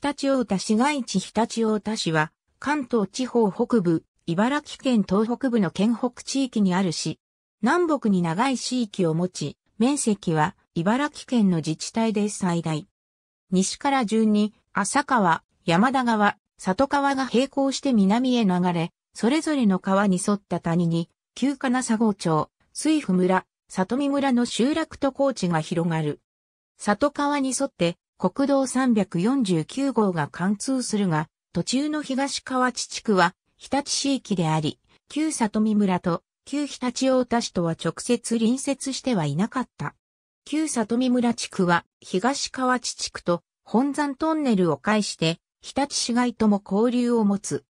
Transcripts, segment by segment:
常陸太田市街地常陸太田市は、関東地方北部、茨城県東北部の県北地域にあるし、南北に長い地域を持ち、面積は茨城県の自治体で最大。西から順に、浅川、山田川、里川が並行して南へ流れ、それぞれの川に沿った谷に、旧金佐郷町、水府村、里見村の集落と高地が広がる。里川に沿って国道349号が貫通するが、途中の東河内地区は日立市域であり、旧里見村と旧日立大田市とは直接隣接してはいなかった。旧里見村地区は東河内地区と本山トンネルを介して日立市街とも交流を持つ。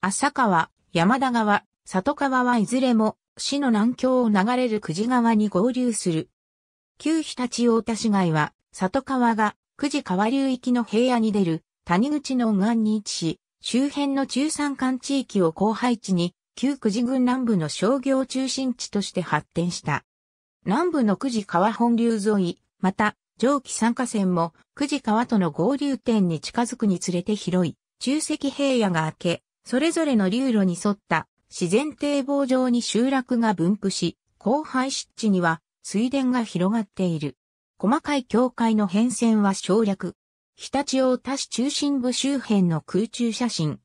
浅川、山田川、里川はいずれも市の南京を流れる久慈川に合流する。旧日立大田市街は里川が久慈川流域の平野に出る谷口の右岸に位置し、周辺の中山間地域を荒廃地に、旧久慈郡南部の商業中心地として発展した。南部の久慈川本流沿い、また、上記三河線も久慈川との合流点に近づくにつれて広い、中石平野が明け、それぞれの流路に沿った自然堤防上に集落が分布し、荒廃湿地には水田が広がっている。細かい境界の変遷は省略。日立大田市中心部周辺の空中写真。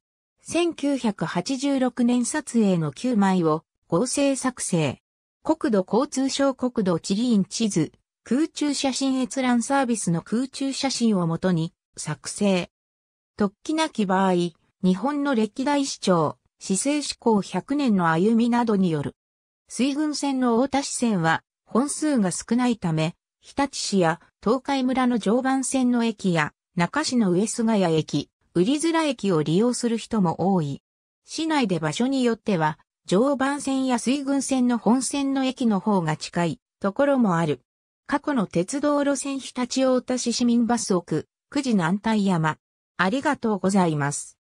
1986年撮影の9枚を合成作成。国土交通省国土地理院地図、空中写真閲覧サービスの空中写真をもとに作成。突起なき場合、日本の歴代市長、市政施行100年の歩みなどによる。水軍船の大田支線は本数が少ないため、日立市や東海村の常磐線の駅や中市の上菅谷駅、瓜面駅を利用する人も多い。市内で場所によっては、常磐線や水軍線の本線の駅の方が近いところもある。過去の鉄道路線日立大田市市民バス奥、久慈南太山。ありがとうございます。